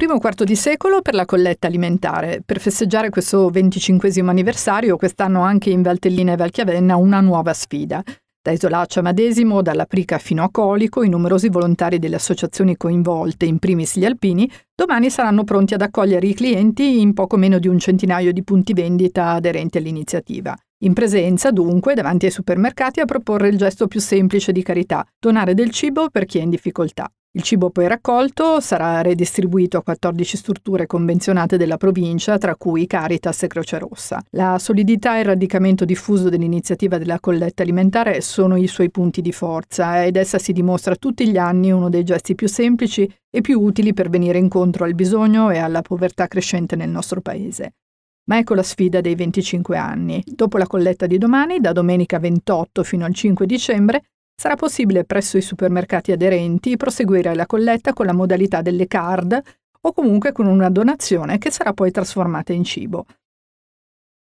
primo quarto di secolo per la colletta alimentare. Per festeggiare questo 25 anniversario, quest'anno anche in Valtellina e Valchiavenna una nuova sfida. Da Isolaccia Madesimo, dalla Prica fino a Colico, i numerosi volontari delle associazioni coinvolte, in primis gli alpini, domani saranno pronti ad accogliere i clienti in poco meno di un centinaio di punti vendita aderenti all'iniziativa. In presenza, dunque, davanti ai supermercati a proporre il gesto più semplice di carità, donare del cibo per chi è in difficoltà. Il cibo poi raccolto sarà redistribuito a 14 strutture convenzionate della provincia, tra cui Caritas e Croce Rossa. La solidità e il radicamento diffuso dell'iniziativa della colletta alimentare sono i suoi punti di forza ed essa si dimostra tutti gli anni uno dei gesti più semplici e più utili per venire incontro al bisogno e alla povertà crescente nel nostro paese. Ma ecco la sfida dei 25 anni. Dopo la colletta di domani, da domenica 28 fino al 5 dicembre, sarà possibile presso i supermercati aderenti proseguire la colletta con la modalità delle card o comunque con una donazione che sarà poi trasformata in cibo.